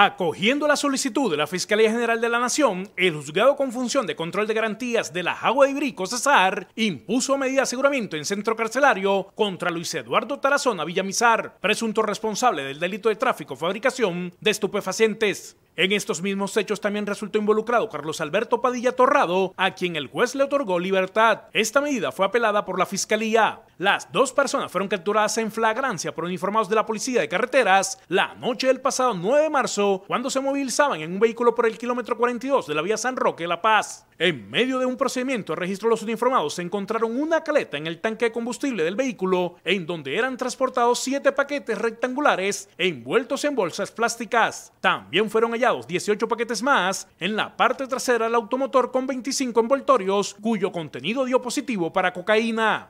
Acogiendo la solicitud de la Fiscalía General de la Nación, el juzgado con función de control de garantías de la Jagua de Cesar, impuso medida de aseguramiento en centro carcelario contra Luis Eduardo Tarazona Villamizar, presunto responsable del delito de tráfico, fabricación de estupefacientes. En estos mismos hechos también resultó involucrado Carlos Alberto Padilla Torrado, a quien el juez le otorgó libertad. Esta medida fue apelada por la Fiscalía. Las dos personas fueron capturadas en flagrancia por uniformados de la Policía de Carreteras la noche del pasado 9 de marzo, cuando se movilizaban en un vehículo por el kilómetro 42 de la vía San Roque, La Paz. En medio de un procedimiento de registro, los uniformados encontraron una caleta en el tanque de combustible del vehículo, en donde eran transportados siete paquetes rectangulares envueltos en bolsas plásticas. También fueron hallados 18 paquetes más en la parte trasera del automotor con 25 envoltorios, cuyo contenido dio positivo para cocaína.